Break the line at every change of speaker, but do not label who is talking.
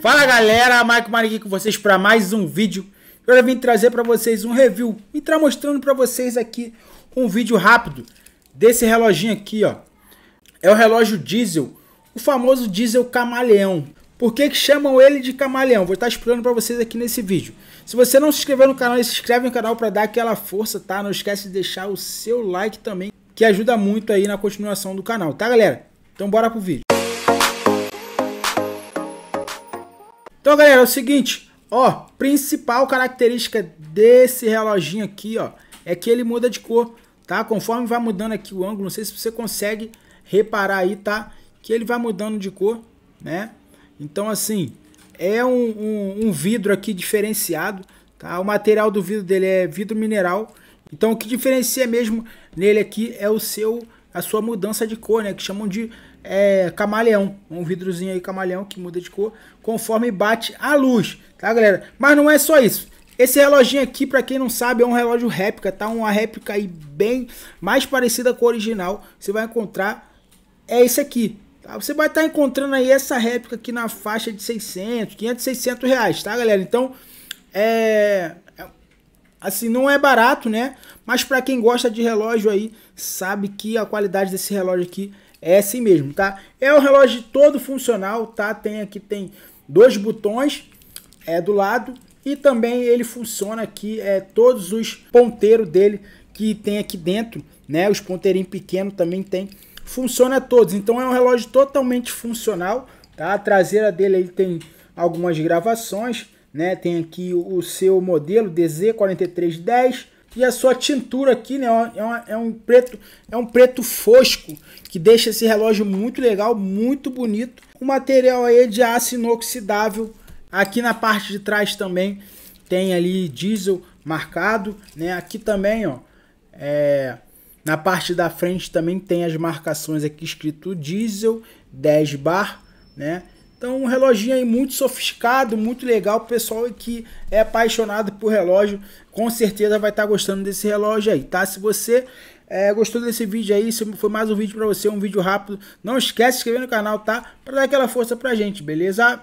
Fala galera, Michael Marik aqui com vocês para mais um vídeo. Eu vim trazer para vocês um review e tá mostrando para vocês aqui um vídeo rápido desse reloginho aqui, ó. É o relógio diesel, o famoso diesel camaleão. Por que, que chamam ele de camaleão? Vou estar explicando para vocês aqui nesse vídeo. Se você não se inscreveu no canal, se inscreve no canal para dar aquela força, tá? Não esquece de deixar o seu like também, que ajuda muito aí na continuação do canal, tá galera? Então bora pro vídeo. Então, galera, é o seguinte, ó, principal característica desse reloginho aqui, ó, é que ele muda de cor, tá? Conforme vai mudando aqui o ângulo, não sei se você consegue reparar aí, tá? Que ele vai mudando de cor, né? Então, assim, é um, um, um vidro aqui diferenciado, tá? O material do vidro dele é vidro mineral, então o que diferencia mesmo nele aqui é o seu a sua mudança de cor, né? Que chamam de é, camaleão, um vidrozinho aí camaleão que muda de cor conforme bate a luz, tá galera? Mas não é só isso. Esse reloginho aqui, para quem não sabe, é um relógio réplica, tá? Uma réplica aí bem mais parecida com original. Você vai encontrar é esse aqui, tá? Você vai estar tá encontrando aí essa réplica aqui na faixa de 600, 500, 600 reais, tá, galera? Então, é, é... Assim, não é barato, né? Mas para quem gosta de relógio aí, sabe que a qualidade desse relógio aqui é assim mesmo, tá? É um relógio todo funcional, tá? Tem aqui tem dois botões é do lado e também ele funciona aqui é todos os ponteiros dele que tem aqui dentro, né? Os ponteirinhos pequenos também tem. Funciona todos. Então é um relógio totalmente funcional, tá? A traseira dele ele tem algumas gravações, né? Tem aqui o seu modelo DZ4310 e a sua tintura aqui, né? É, é, uma, é, um preto, é um preto fosco, que deixa esse relógio muito legal, muito bonito. O material aí é de aço inoxidável. Aqui na parte de trás também tem ali diesel marcado, né? Aqui também, ó, é, na parte da frente também tem as marcações aqui escrito diesel 10 bar, né? Então, um reloginho aí muito sofisticado, muito legal. O pessoal que é apaixonado por relógio, com certeza vai estar tá gostando desse relógio aí, tá? Se você é, gostou desse vídeo aí, se foi mais um vídeo para você, um vídeo rápido, não esquece de se inscrever no canal, tá? Para dar aquela força pra gente, beleza?